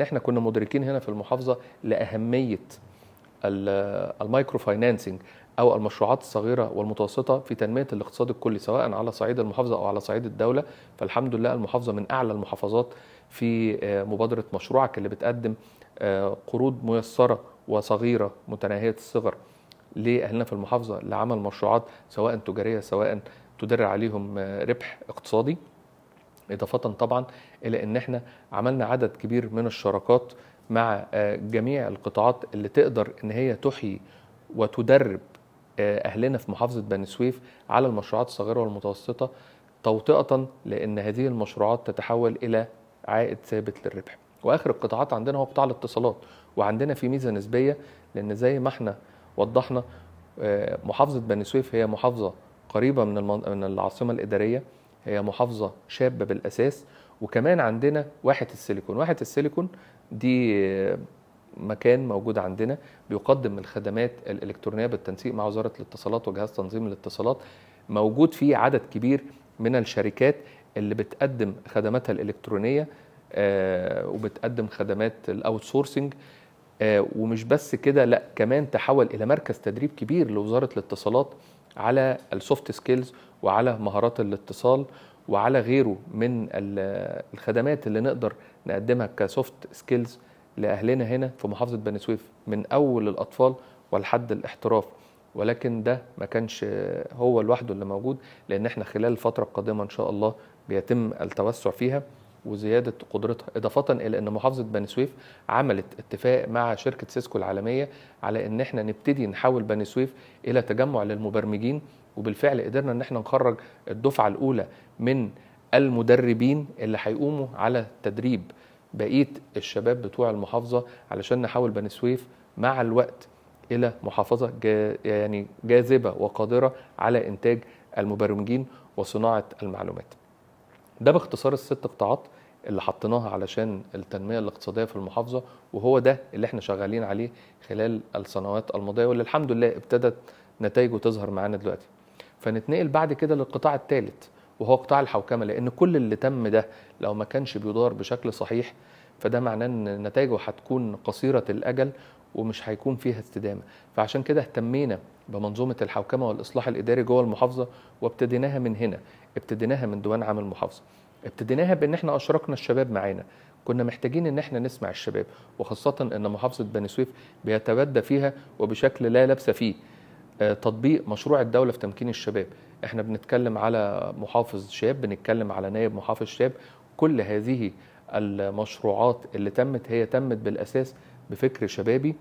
ان احنا كنا مدركين هنا في المحافظه لاهميه المايكرو فاينانسنج او المشروعات الصغيره والمتوسطه في تنميه الاقتصاد الكلي سواء على صعيد المحافظه او على صعيد الدوله فالحمد لله المحافظه من اعلى المحافظات في آه، مبادره مشروعك اللي بتقدم آه، قروض ميسره وصغيره متناهيه الصغر لاهلنا في المحافظه لعمل مشروعات سواء تجاريه سواء تدر عليهم آه، ربح اقتصادي إضافة طبعا إلى أن احنا عملنا عدد كبير من الشراكات مع آه، جميع القطاعات اللي تقدر أن هي تحيي وتدرب آه، أهلنا في محافظة بني سويف على المشروعات الصغيرة والمتوسطة توطئة لأن هذه المشروعات تتحول إلى عائد ثابت للربح وآخر القطاعات عندنا هو قطاع الاتصالات وعندنا في ميزة نسبية لأن زي ما احنا وضحنا آه، محافظة بني سويف هي محافظة قريبة من من العاصمة الإدارية هي محافظه شابه بالاساس وكمان عندنا واحه السيليكون واحه السيليكون دي مكان موجود عندنا بيقدم الخدمات الالكترونيه بالتنسيق مع وزاره الاتصالات وجهاز تنظيم الاتصالات موجود فيه عدد كبير من الشركات اللي بتقدم خدماتها الالكترونيه آه، وبتقدم خدمات الاوت سورسنج آه، ومش بس كده لا كمان تحول الى مركز تدريب كبير لوزاره الاتصالات على السوفت سكيلز وعلى مهارات الاتصال وعلى غيره من الخدمات اللي نقدر نقدمها كسوفت سكيلز لاهلنا هنا في محافظه بني سويف من اول الاطفال ولحد الاحتراف ولكن ده ما كانش هو لوحده اللي موجود لان احنا خلال الفتره القادمه ان شاء الله بيتم التوسع فيها وزياده قدرتها اضافه الى ان محافظه بني سويف عملت اتفاق مع شركه سيسكو العالميه على ان احنا نبتدي نحول بني سويف الى تجمع للمبرمجين وبالفعل قدرنا ان احنا نخرج الدفعه الاولى من المدربين اللي هيقوموا على تدريب بقيه الشباب بتوع المحافظه علشان نحول بني سويف مع الوقت الى محافظه يعني جاذبه وقادره على انتاج المبرمجين وصناعه المعلومات ده باختصار الست قطاعات اللي حطيناها علشان التنمية الاقتصادية في المحافظة وهو ده اللي احنا شغالين عليه خلال السنوات الماضية واللي الحمد لله ابتدت نتائجه تظهر معانا دلوقتي فنتنقل بعد كده للقطاع الثالث وهو قطاع الحوكمة لأن كل اللي تم ده لو ما كانش بيدار بشكل صحيح فده معناه ان نتائجه هتكون قصيره الاجل ومش هيكون فيها استدامه فعشان كده اهتمينا بمنظومه الحوكمه والاصلاح الاداري جوه المحافظه وابتديناها من هنا ابتديناها من ديوان عام المحافظه ابتديناها بان احنا اشركنا الشباب معانا كنا محتاجين ان احنا نسمع الشباب وخاصه ان محافظه بني سويف بيتبدى فيها وبشكل لا لبس فيه آه، تطبيق مشروع الدوله في تمكين الشباب احنا بنتكلم على محافظ شاب بنتكلم على نائب محافظ شاب كل هذه المشروعات اللي تمت هي تمت بالاساس بفكر شبابي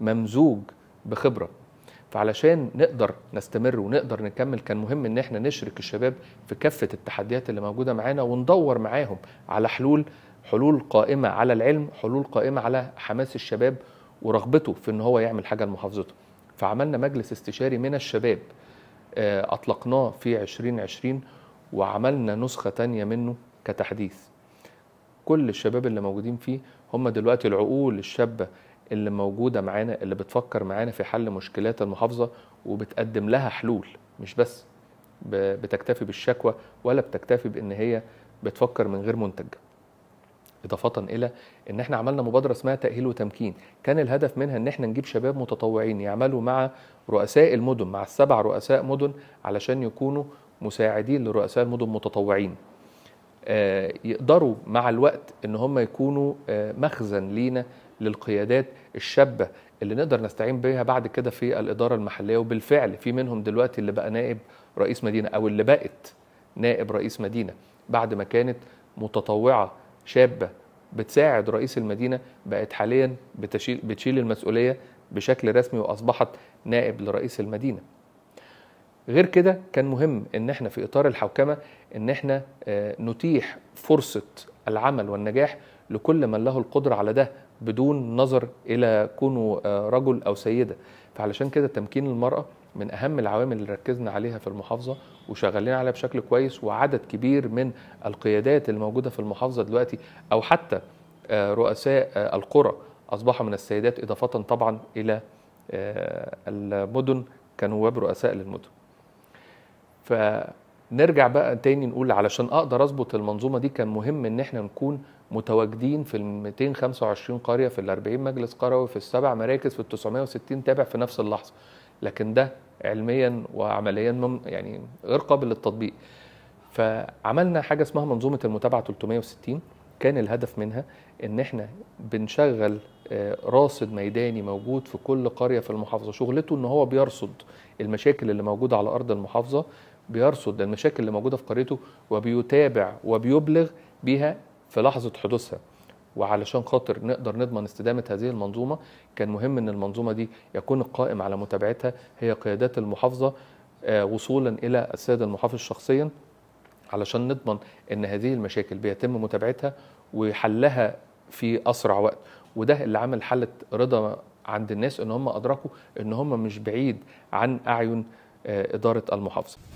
ممزوج بخبره فعلشان نقدر نستمر ونقدر نكمل كان مهم ان احنا نشرك الشباب في كافه التحديات اللي موجوده معانا وندور معاهم على حلول حلول قائمه على العلم حلول قائمه على حماس الشباب ورغبته في ان هو يعمل حاجه لمحافظته فعملنا مجلس استشاري من الشباب آه، اطلقناه في 2020 وعملنا نسخه تانية منه كتحديث كل الشباب اللي موجودين فيه هم دلوقتي العقول الشابه اللي موجوده معانا اللي بتفكر معانا في حل مشكلات المحافظه وبتقدم لها حلول مش بس بتكتفي بالشكوى ولا بتكتفي بان هي بتفكر من غير منتج إضافة إلى إن إحنا عملنا مبادرة اسمها تأهيل وتمكين، كان الهدف منها إن إحنا نجيب شباب متطوعين يعملوا مع رؤساء المدن، مع السبع رؤساء مدن علشان يكونوا مساعدين لرؤساء المدن متطوعين. آه، يقدروا مع الوقت ان هم يكونوا آه، مخزن لينا للقيادات الشابه اللي نقدر نستعين بيها بعد كده في الاداره المحليه وبالفعل في منهم دلوقتي اللي بقى نائب رئيس مدينه او اللي بقت نائب رئيس مدينه بعد ما كانت متطوعه شابه بتساعد رئيس المدينه بقت حاليا بتشيل المسؤوليه بشكل رسمي واصبحت نائب لرئيس المدينه غير كده كان مهم ان احنا في اطار الحوكمه ان احنا آه، نتيح فرصه العمل والنجاح لكل من له القدره على ده بدون نظر الى كونه آه، رجل او سيده فعلشان كده تمكين المراه من اهم العوامل اللي ركزنا عليها في المحافظه وشغالين عليها بشكل كويس وعدد كبير من القيادات الموجوده في المحافظه دلوقتي او حتى آه، رؤساء القرى اصبحوا من السيدات اضافه طبعا الى المدن كنواب رؤساء للمدن فنرجع بقى تاني نقول علشان اقدر اظبط المنظومه دي كان مهم ان احنا نكون متواجدين في ال 225 قريه في ال 40 مجلس قروي في السبع مراكز في ال 960 تابع في نفس اللحظه لكن ده علميا وعمليا يعني غير قابل للتطبيق فعملنا حاجه اسمها منظومه المتابعه 360 كان الهدف منها ان احنا بنشغل آه، راصد ميداني موجود في كل قريه في المحافظه شغلته ان هو بيرصد المشاكل اللي موجوده على ارض المحافظه بيرصد المشاكل اللي موجوده في قريته وبيتابع وبيبلغ بيها في لحظه حدوثها وعلشان خاطر نقدر نضمن استدامه هذه المنظومه كان مهم ان المنظومه دي يكون القائم على متابعتها هي قيادات المحافظه آه، وصولا الى السيد المحافظ شخصيا علشان نضمن ان هذه المشاكل بيتم متابعتها وحلها في اسرع وقت وده اللي عمل حاله رضا عند الناس ان هم ادركوا ان هم مش بعيد عن اعين آه، اداره المحافظه